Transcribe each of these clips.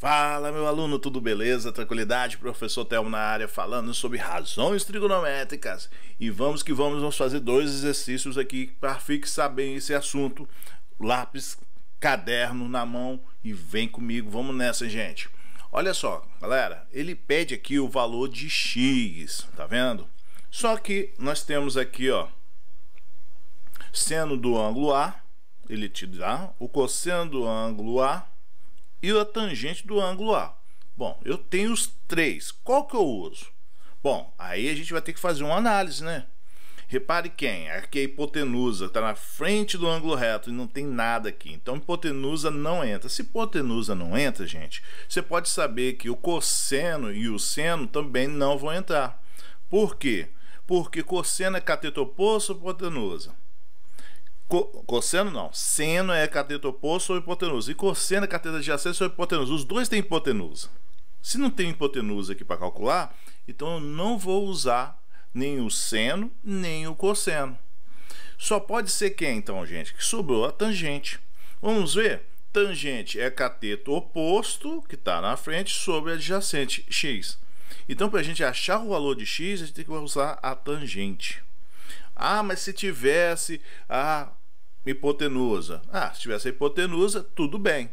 Fala, meu aluno, tudo beleza? Tranquilidade? Professor Telmo na área falando sobre razões trigonométricas. E vamos que vamos, vamos fazer dois exercícios aqui para fixar bem esse assunto. Lápis, caderno na mão e vem comigo. Vamos nessa, gente. Olha só, galera, ele pede aqui o valor de x, tá vendo? Só que nós temos aqui, ó, seno do ângulo A, ele te dá o cosseno do ângulo A e a tangente do ângulo A. Bom, eu tenho os três. Qual que eu uso? Bom, aí a gente vai ter que fazer uma análise, né? Repare quem? Aqui a hipotenusa está na frente do ângulo reto e não tem nada aqui. Então hipotenusa não entra. Se hipotenusa não entra, gente, você pode saber que o cosseno e o seno também não vão entrar. Por quê? Porque cosseno é cateto oposto à hipotenusa. Co cosseno não. Seno é cateto oposto ou hipotenusa. E cosseno é cateto adjacente ou hipotenusa. Os dois têm hipotenusa. Se não tem hipotenusa aqui para calcular, então eu não vou usar nem o seno, nem o cosseno. Só pode ser quem então, gente? Que sobrou a tangente. Vamos ver? Tangente é cateto oposto, que está na frente, sobre adjacente, x. Então, para a gente achar o valor de x, a gente tem que usar a tangente. Ah, mas se tivesse a hipotenusa. Ah, se tivesse hipotenusa, tudo bem.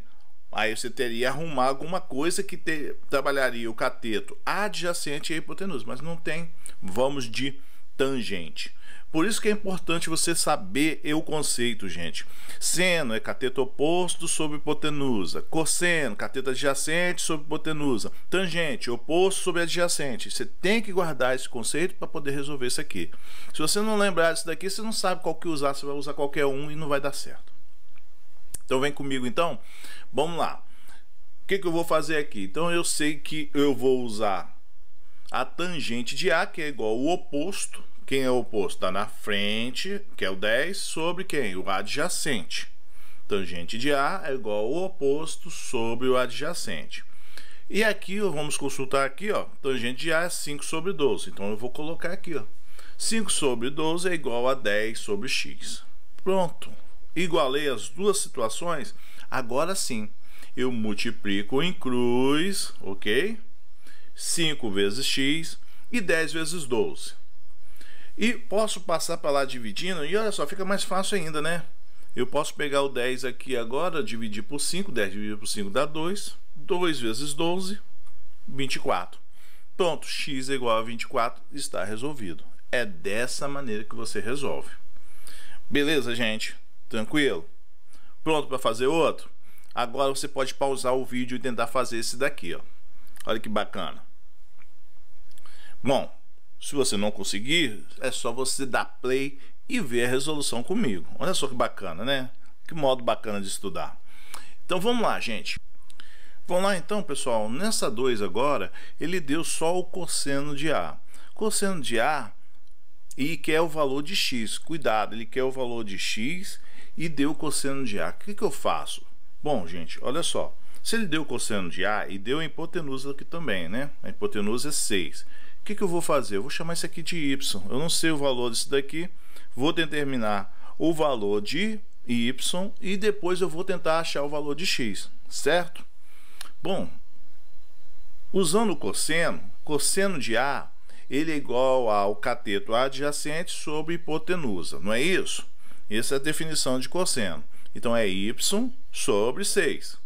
Aí você teria arrumar alguma coisa que te, trabalharia o cateto adjacente à hipotenusa, mas não tem. Vamos de tangente. Por isso que é importante você saber o conceito, gente. Seno é cateto oposto sobre hipotenusa. Cosseno, cateto adjacente sobre hipotenusa. Tangente, oposto sobre adjacente. Você tem que guardar esse conceito para poder resolver isso aqui. Se você não lembrar disso daqui, você não sabe qual que usar, você vai usar qualquer um e não vai dar certo. Então vem comigo então. Vamos lá. O que, que eu vou fazer aqui? Então eu sei que eu vou usar a tangente de A, que é igual ao oposto quem é o oposto? Está na frente, que é o 10, sobre quem? O adjacente. Tangente de A é igual ao oposto sobre o adjacente. E aqui, vamos consultar aqui, ó, tangente de A é 5 sobre 12. Então, eu vou colocar aqui, ó. 5 sobre 12 é igual a 10 sobre x. Pronto. Igualei as duas situações. Agora sim, eu multiplico em cruz, ok? 5 vezes x e 10 vezes 12. E posso passar para lá dividindo, e olha só, fica mais fácil ainda, né? Eu posso pegar o 10 aqui agora, dividir por 5, 10 dividido por 5 dá 2, 2 vezes 12, 24. Pronto, x é igual a 24, está resolvido. É dessa maneira que você resolve. Beleza, gente? Tranquilo? Pronto para fazer outro? Agora você pode pausar o vídeo e tentar fazer esse daqui, ó. Olha que bacana. Bom, se você não conseguir, é só você dar play e ver a resolução comigo. Olha só que bacana, né? Que modo bacana de estudar. Então vamos lá, gente. Vamos lá então, pessoal. Nessa 2 agora, ele deu só o cosseno de A. Cosseno de A e quer o valor de x. Cuidado, ele quer o valor de x e deu o cosseno de A. O que, que eu faço? Bom, gente, olha só. Se ele deu o cosseno de A e deu a hipotenusa aqui também, né? A hipotenusa é 6 que, que eu vou fazer? Eu vou chamar isso aqui de Y. Eu não sei o valor disso daqui. Vou determinar o valor de Y e depois eu vou tentar achar o valor de X, certo? Bom, usando o cosseno, cosseno de A ele é igual ao cateto adjacente sobre hipotenusa, não é isso? Essa é a definição de cosseno. Então é y sobre 6.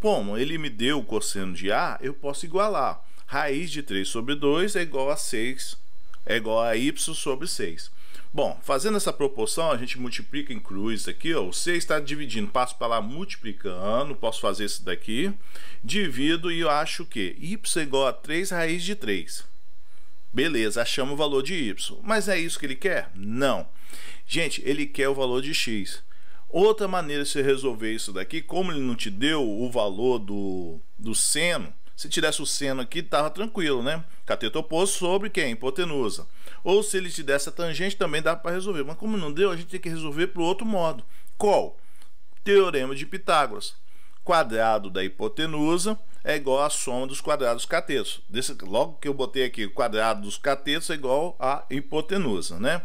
Como ele me deu o cosseno de A, eu posso igualar. Raiz de 3 sobre 2 é igual a 6, é igual a y sobre 6. Bom, fazendo essa proporção, a gente multiplica em cruz aqui, ó, o 6 está dividindo, passo para lá multiplicando, posso fazer isso daqui, divido e eu acho que y é igual a 3 raiz de 3. Beleza, achamos o valor de y, mas é isso que ele quer? Não. Gente, ele quer o valor de x. Outra maneira de você resolver isso daqui, como ele não te deu o valor do, do seno, se tivesse o seno aqui, estava tranquilo, né? Cateto oposto sobre quem? Hipotenusa. Ou se ele te desse a tangente, também dá para resolver. Mas como não deu, a gente tem que resolver por outro modo. Qual? Teorema de Pitágoras. Quadrado da hipotenusa é igual à soma dos quadrados catetos. Desse, logo que eu botei aqui, quadrado dos catetos é igual à hipotenusa, né?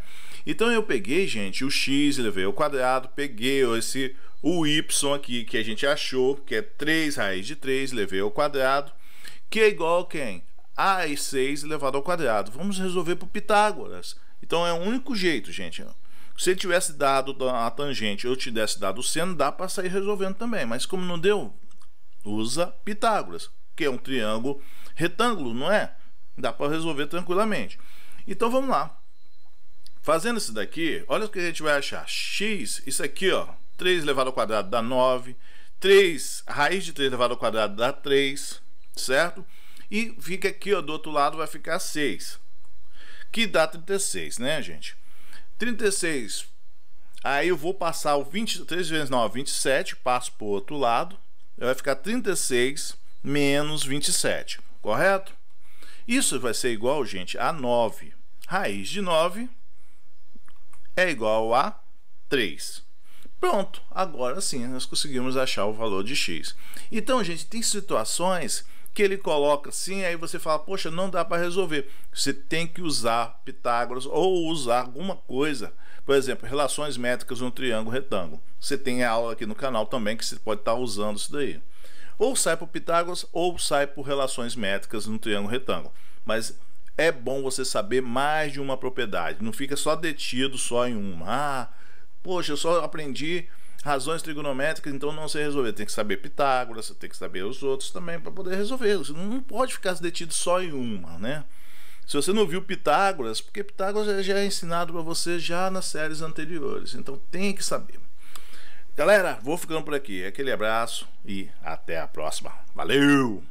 Então eu peguei, gente, o x, levei ao quadrado, peguei esse o y aqui que a gente achou, que é 3 raiz de 3, levei ao quadrado, que é igual a quem? a é 6 elevado ao quadrado. Vamos resolver por Pitágoras. Então é o único jeito, gente. Se tivesse dado a tangente eu tivesse dado o seno, dá para sair resolvendo também. Mas como não deu, usa Pitágoras, que é um triângulo retângulo, não é? Dá para resolver tranquilamente. Então vamos lá. Fazendo isso daqui, olha o que a gente vai achar. x, isso aqui, ó, 3 elevado ao quadrado dá 9. 3, raiz de 3 elevado ao quadrado dá 3 certo? E fica aqui, ó, do outro lado vai ficar 6, que dá 36, né, gente? 36, aí eu vou passar o 23 vezes 9, 27, passo para o outro lado, vai ficar 36 menos 27, correto? Isso vai ser igual, gente, a 9. Raiz de 9 é igual a 3. Pronto, agora sim nós conseguimos achar o valor de x. Então, gente, tem situações que ele coloca assim, aí você fala, poxa, não dá para resolver. Você tem que usar Pitágoras ou usar alguma coisa. Por exemplo, relações métricas no triângulo retângulo. Você tem a aula aqui no canal também que você pode estar tá usando isso daí. Ou sai por Pitágoras ou sai por relações métricas no triângulo retângulo. Mas é bom você saber mais de uma propriedade. Não fica só detido só em uma. Ah, poxa, eu só aprendi razões trigonométricas, então não sei resolver. Tem que saber Pitágoras, tem que saber os outros também para poder resolver. Você não pode ficar detido só em uma, né? Se você não viu Pitágoras, porque Pitágoras já é ensinado para você já nas séries anteriores, então tem que saber. Galera, vou ficando por aqui. Aquele abraço e até a próxima. Valeu!